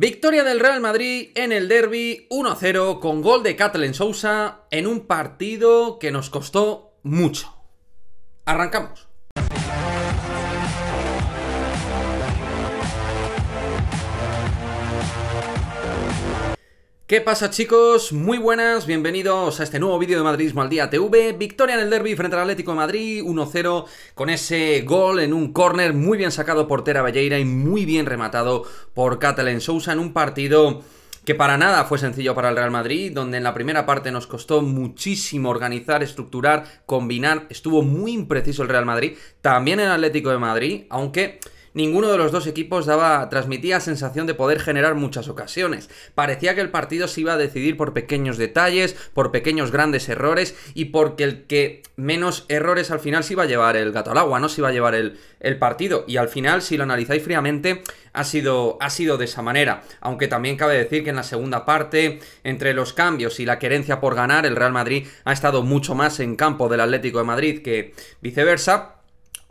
Victoria del Real Madrid en el derby 1-0 con gol de Kathleen Sousa en un partido que nos costó mucho. Arrancamos. ¿Qué pasa chicos? Muy buenas, bienvenidos a este nuevo vídeo de Madridismo al Día TV. Victoria en el derby frente al Atlético de Madrid, 1-0 con ese gol en un córner muy bien sacado por Tera Valleira y muy bien rematado por Catalan Sousa en un partido que para nada fue sencillo para el Real Madrid, donde en la primera parte nos costó muchísimo organizar, estructurar, combinar, estuvo muy impreciso el Real Madrid, también el Atlético de Madrid, aunque Ninguno de los dos equipos daba, transmitía sensación de poder generar muchas ocasiones. Parecía que el partido se iba a decidir por pequeños detalles, por pequeños grandes errores y porque el que menos errores al final se iba a llevar el gato al agua, ¿no? Se iba a llevar el, partido. Y al final, si lo analizáis fríamente, ha sido, ha sido de esa manera. Aunque también cabe decir que en la segunda parte, entre los cambios y la querencia por ganar, el Real Madrid ha estado mucho más en campo del Atlético de Madrid que viceversa.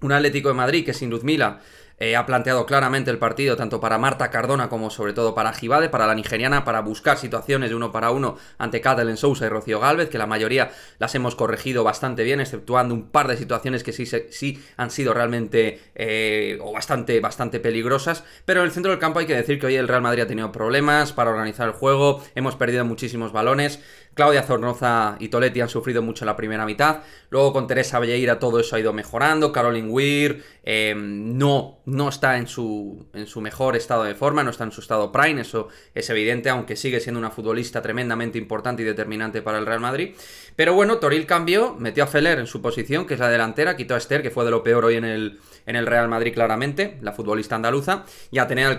Un Atlético de Madrid que sin Luzmila eh, ha planteado claramente el partido tanto para Marta Cardona como sobre todo para Jibade, para la nigeriana, para buscar situaciones de uno para uno ante en Sousa y Rocío Galvez, que la mayoría las hemos corregido bastante bien, exceptuando un par de situaciones que sí, sí han sido realmente eh, o bastante, bastante peligrosas. Pero en el centro del campo hay que decir que hoy el Real Madrid ha tenido problemas para organizar el juego, hemos perdido muchísimos balones. Claudia Zornoza y Toletti han sufrido mucho en la primera mitad. Luego con Teresa Valleira todo eso ha ido mejorando. Caroline Weir eh, no no está en su, en su mejor estado de forma, no está en su estado prime, eso es evidente, aunque sigue siendo una futbolista tremendamente importante y determinante para el Real Madrid. Pero bueno, Toril cambió, metió a Feller en su posición, que es la delantera, quitó a Esther, que fue de lo peor hoy en el, en el Real Madrid claramente, la futbolista andaluza, y Atenea del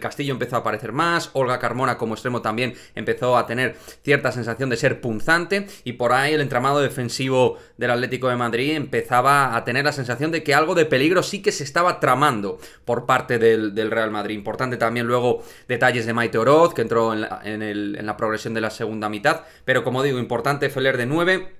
Castillo empezó a aparecer más, Olga Carmona como extremo también empezó a tener cierta sensación de ser punzante, y por ahí el entramado defensivo del Atlético de Madrid empezaba a tener la sensación de que algo de peligro sí que se estaba tramando Mando por parte del, Real Madrid. Importante también luego detalles de Maite Oroz, que entró en la, progresión de la segunda mitad, pero como digo, importante Feller de 9.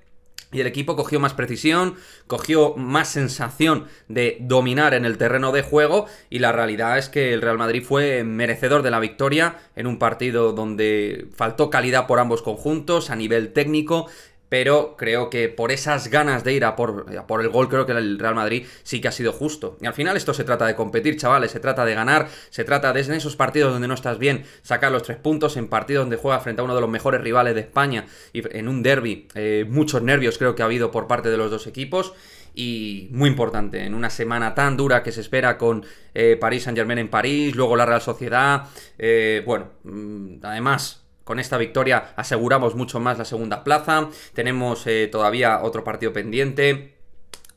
Y el equipo cogió más precisión, cogió más sensación de dominar en el terreno de juego y la realidad es que el Real Madrid fue merecedor de la victoria en un partido donde faltó calidad por ambos conjuntos a nivel técnico, pero creo que por esas ganas de ir a por, el gol, creo que el Real Madrid sí que ha sido justo. Y al final esto se trata de competir, chavales, se trata de ganar, se trata de en esos partidos donde no estás bien, sacar los tres puntos, en partidos donde juegas frente a uno de los mejores rivales de España, y en un derby, eh, muchos nervios creo que ha habido por parte de los dos equipos. Y muy importante, en una semana tan dura que se espera con eh, París Saint Germain en París, luego la Real Sociedad, eh, bueno, mm, además con esta victoria aseguramos mucho más la segunda plaza. Tenemos eh, todavía otro partido pendiente.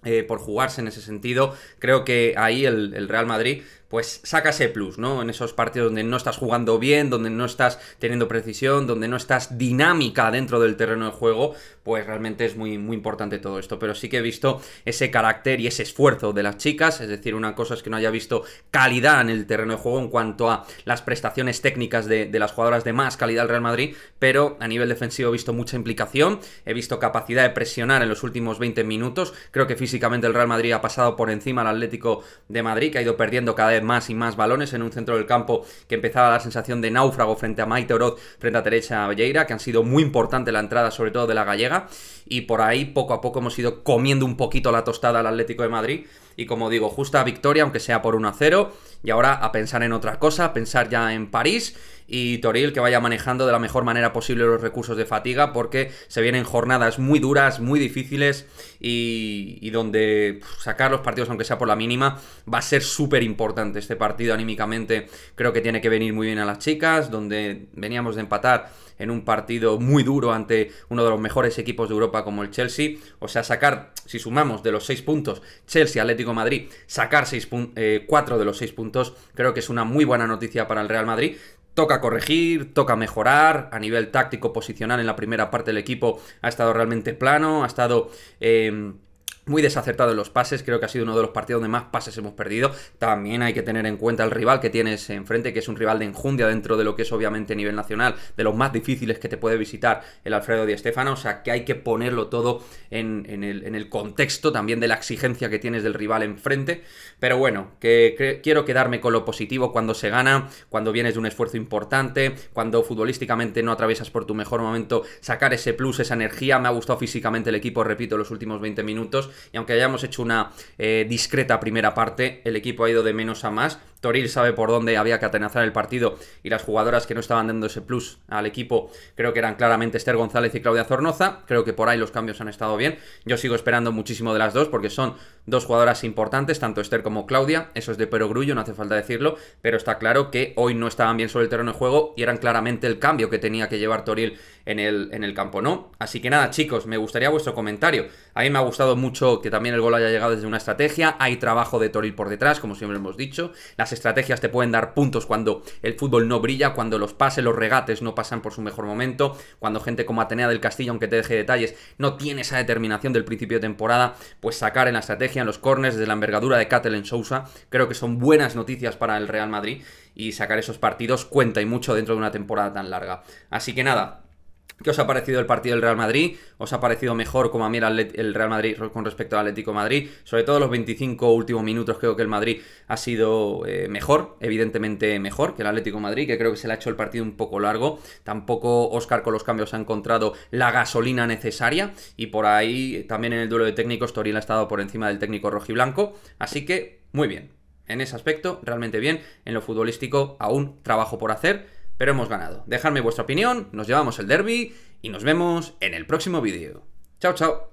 Eh, por jugarse en ese sentido. Creo que ahí el Real Madrid pues saca ese plus, ¿no? En esos partidos donde no estás jugando bien, donde no estás teniendo precisión, donde no estás dinámica dentro del terreno de juego, pues realmente es muy, muy importante todo esto. Pero sí que he visto ese carácter y ese esfuerzo de las chicas, es decir, una cosa es que no haya visto calidad en el terreno de juego en cuanto a las prestaciones técnicas de, las jugadoras de más calidad del Real Madrid, pero a nivel defensivo he visto mucha implicación, he visto capacidad de presionar en los últimos 20 minutos, creo que físicamente el Real Madrid ha pasado por encima al Atlético de Madrid, que ha ido perdiendo cada vez más y más balones en un centro del campo que empezaba la sensación de náufrago frente a Maite Oroz, frente a a Velleira, que han sido muy importantes la entrada, sobre todo de la gallega. Y por ahí poco a poco hemos ido comiendo un poquito la tostada al Atlético de Madrid y como digo, justa victoria, aunque sea por 1 a 0. Y ahora a pensar en otra cosa, pensar ya en París y Toril que vaya manejando de la mejor manera posible los recursos de fatiga porque se vienen jornadas muy duras, muy difíciles y, y donde sacar los partidos aunque sea por la mínima va a ser súper importante. Este partido anímicamente creo que tiene que venir muy bien a las chicas, donde veníamos de empatar en un partido muy duro ante uno de los mejores equipos de Europa como el Chelsea. O sea, sacar si sumamos de los 6 puntos Chelsea, Atlético Madrid, sacar 4 eh, de los 6 puntos, creo que es una muy buena noticia para el Real Madrid. Toca corregir, toca mejorar, a nivel táctico, posicional en la primera parte del equipo ha estado realmente plano, ha estado... Em, muy desacertado en los pases, creo que ha sido uno de los partidos donde más pases hemos perdido. También hay que tener en cuenta el rival que tienes enfrente, que es un rival de enjundia dentro de lo que es obviamente a nivel nacional, de los más difíciles que te puede visitar el Alfredo Di Estefano o sea que hay que ponerlo todo en, el, contexto también de la exigencia que tienes del rival enfrente. Pero bueno, que, quiero quedarme con lo positivo cuando se gana, cuando vienes de un esfuerzo importante, cuando futbolísticamente no atravesas por tu mejor momento, sacar ese plus, esa energía, me ha gustado físicamente el equipo, repito, los últimos 20 minutos y aunque hayamos hecho una eh, discreta primera parte, el equipo ha ido de menos a más Toril sabe por dónde había que atenazar el partido y las jugadoras que no estaban dando ese plus al equipo creo que eran claramente Esther González y Claudia Zornoza. Creo que por ahí los cambios han estado bien. Yo sigo esperando muchísimo de las dos porque son dos jugadoras importantes, tanto Esther como Claudia. Eso es de perogrullo, no hace falta decirlo, pero está claro que hoy no estaban bien sobre el terreno de juego y eran claramente el cambio que tenía que llevar Toril en el, en el campo, ¿no? Así que nada, chicos, me gustaría vuestro comentario. A mí me ha gustado mucho que también el gol haya llegado desde una estrategia. Hay trabajo de Toril por detrás, como siempre hemos dicho. Las estrategias te pueden dar puntos cuando el fútbol no brilla, cuando los pases, los regates no pasan por su mejor momento, cuando gente como Atenea del Castillo, aunque te deje detalles, no tiene esa determinación del principio de temporada, pues sacar en la estrategia, en los corners, desde la envergadura de en Sousa, creo que son buenas noticias para el Real Madrid y sacar esos partidos cuenta y mucho dentro de una temporada tan larga. Así que nada, ¿Qué os ha parecido el partido del Real Madrid? ¿Os ha parecido mejor como a mí el, Real Madrid con respecto al Atlético de Madrid? Sobre todo los 25 últimos minutos creo que el Madrid ha sido eh, mejor, evidentemente mejor que el Atlético Madrid, que creo que se le ha hecho el partido un poco largo. Tampoco Oscar con los cambios ha encontrado la gasolina necesaria y por ahí también en el duelo de técnicos Toril ha estado por encima del técnico rojiblanco. Así que muy bien, en ese aspecto realmente bien. En lo futbolístico aún trabajo por hacer pero hemos ganado. Dejadme vuestra opinión, nos llevamos el derby y nos vemos en el próximo vídeo. Chao, chao.